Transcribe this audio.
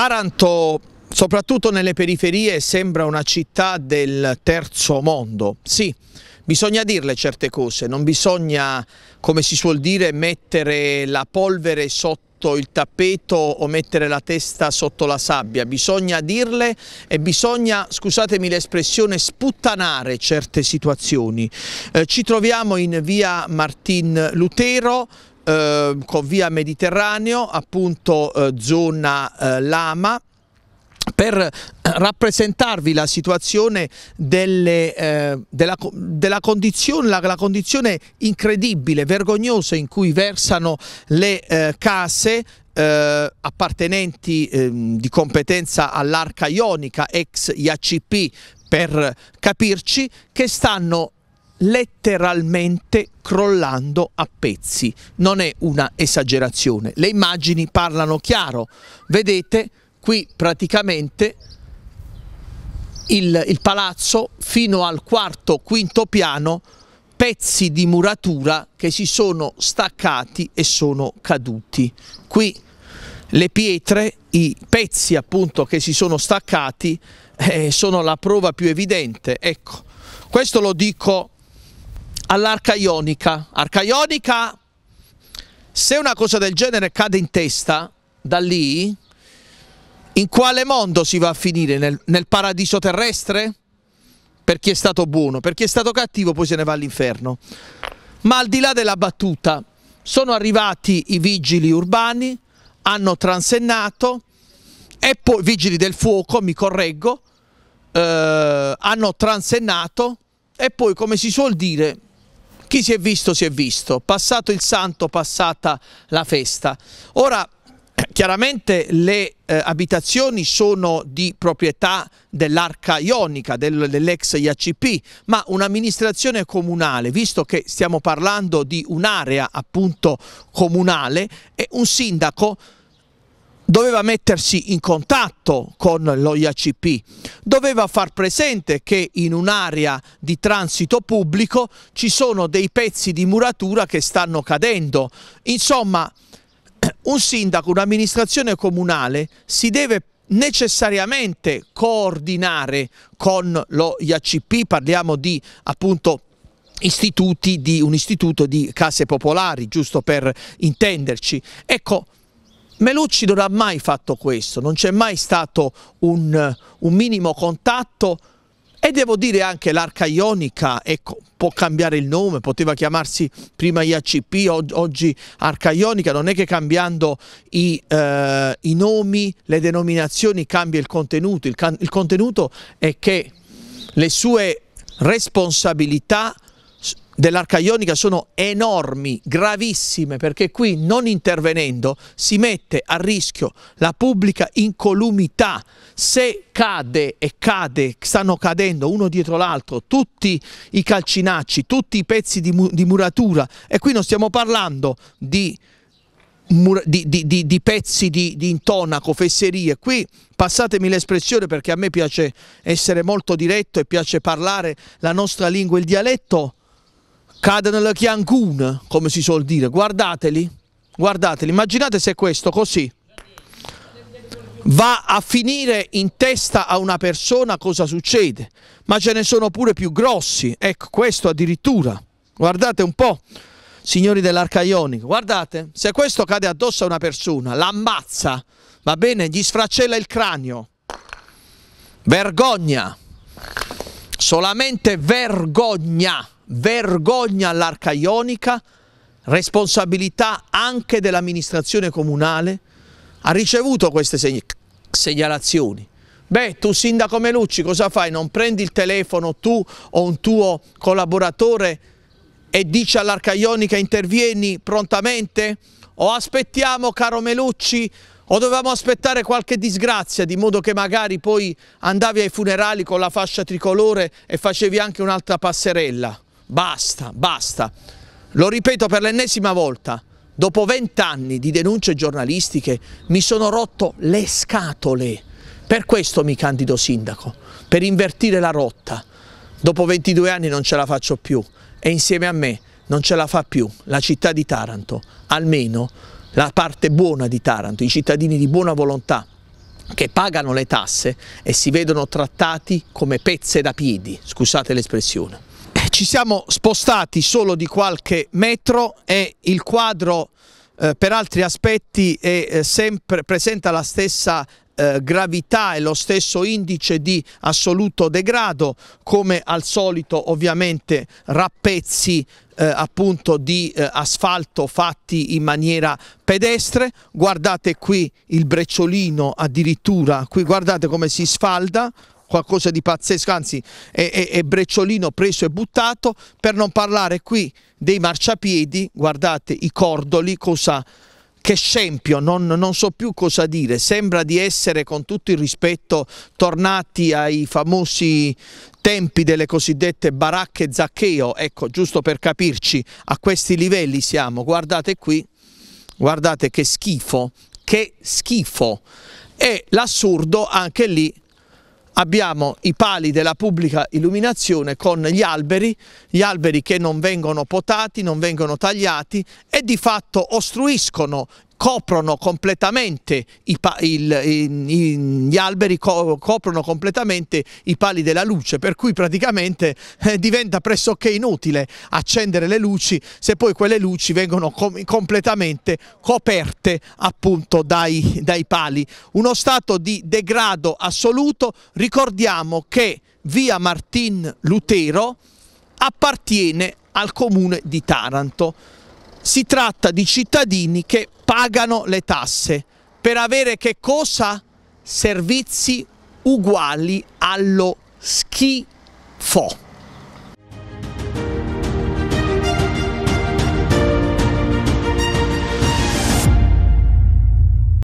Taranto soprattutto nelle periferie sembra una città del terzo mondo. Sì, bisogna dirle certe cose, non bisogna, come si suol dire, mettere la polvere sotto il tappeto o mettere la testa sotto la sabbia, bisogna dirle e bisogna, scusatemi l'espressione, sputtanare certe situazioni. Eh, ci troviamo in via Martin Lutero, Ehm, con via Mediterraneo, appunto eh, zona eh, Lama per eh, rappresentarvi la situazione delle, eh, della, della, condizione, la, la, condizione incredibile, vergognosa in cui versano le eh, case eh, appartenenti ehm, di competenza all'arca ionica, ex IACP per capirci, che stanno letteralmente crollando a pezzi. Non è una esagerazione, le immagini parlano chiaro. Vedete qui praticamente il, il palazzo fino al quarto, quinto piano pezzi di muratura che si sono staccati e sono caduti. Qui le pietre, i pezzi appunto che si sono staccati eh, sono la prova più evidente. Ecco, questo lo dico all'arca ionica. Arca ionica, se una cosa del genere cade in testa, da lì, in quale mondo si va a finire? Nel, nel paradiso terrestre? Per chi è stato buono, per chi è stato cattivo poi se ne va all'inferno. Ma al di là della battuta, sono arrivati i vigili urbani, hanno transennato, e poi vigili del fuoco, mi correggo, eh, hanno transennato e poi, come si suol dire, chi si è visto si è visto, passato il santo, passata la festa. Ora chiaramente le eh, abitazioni sono di proprietà dell'arca ionica, del, dell'ex IACP, ma un'amministrazione comunale, visto che stiamo parlando di un'area appunto comunale, e un sindaco doveva mettersi in contatto con lo IACP, doveva far presente che in un'area di transito pubblico ci sono dei pezzi di muratura che stanno cadendo. Insomma, un sindaco, un'amministrazione comunale si deve necessariamente coordinare con lo IACP, parliamo di appunto istituti di un istituto di case popolari, giusto per intenderci. Ecco, Melucci non ha mai fatto questo, non c'è mai stato un, un, minimo contatto e devo dire anche l'arca ionica, ecco, può cambiare il nome, poteva chiamarsi prima IACP, oggi arca ionica, non è che cambiando i, eh, i nomi, le denominazioni cambia il contenuto, il, il contenuto è che le sue responsabilità dell'arca ionica sono enormi, gravissime, perché qui non intervenendo si mette a rischio la pubblica incolumità. Se cade e cade, stanno cadendo uno dietro l'altro tutti i calcinacci, tutti i pezzi di, mu di muratura e qui non stiamo parlando di di, di, di, di, pezzi di, intonaco, fesserie. Qui passatemi l'espressione perché a me piace essere molto diretto e piace parlare la nostra lingua, il dialetto cade nella chiancuna, come si suol dire. Guardateli, guardateli, immaginate se questo così va a finire in testa a una persona cosa succede, ma ce ne sono pure più grossi, ecco questo addirittura, guardate un po', signori dell'Arcaionico. guardate, se questo cade addosso a una persona, l'ammazza, va bene, gli sfracella il cranio, vergogna, solamente vergogna vergogna all'arca ionica, responsabilità anche dell'amministrazione comunale, ha ricevuto queste seg segnalazioni. Beh, tu sindaco Melucci cosa fai? Non prendi il telefono tu o un tuo collaboratore e dici all'arca ionica intervieni prontamente? O aspettiamo caro Melucci o dovevamo aspettare qualche disgrazia di modo che magari poi andavi ai funerali con la fascia tricolore e facevi anche un'altra passerella? Basta, basta. Lo ripeto per l'ennesima volta. Dopo vent'anni di denunce giornalistiche mi sono rotto le scatole. Per questo mi candido sindaco, per invertire la rotta. Dopo 22 anni non ce la faccio più e insieme a me non ce la fa più la città di Taranto, almeno la parte buona di Taranto, i cittadini di buona volontà che pagano le tasse e si vedono trattati come pezze da piedi, scusate l'espressione. Ci siamo spostati solo di qualche metro e il quadro eh, per altri aspetti è, eh, sempre, presenta la stessa eh, gravità e lo stesso indice di assoluto degrado, come al solito ovviamente rappezzi eh, appunto di eh, asfalto fatti in maniera pedestre, guardate qui il brecciolino addirittura, qui guardate come si sfalda, qualcosa di pazzesco, anzi è, è, è brecciolino preso e buttato, per non parlare qui dei marciapiedi, guardate i cordoli, cosa che scempio, non, non, so più cosa dire, sembra di essere con tutto il rispetto tornati ai famosi tempi delle cosiddette baracche zaccheo, ecco giusto per capirci a questi livelli siamo, guardate qui, guardate che schifo, che schifo e l'assurdo anche lì abbiamo i pali della pubblica illuminazione con gli alberi, gli alberi che non vengono potati, non vengono tagliati e di fatto ostruiscono coprono completamente i il, i, gli alberi co coprono completamente i pali della luce, per cui praticamente eh, diventa pressoché inutile accendere le luci se poi quelle luci vengono com completamente coperte appunto dai, dai pali. Uno stato di degrado assoluto, ricordiamo che via Martin Lutero appartiene al comune di Taranto. Si tratta di cittadini che pagano le tasse per avere che cosa? Servizi uguali allo schifo.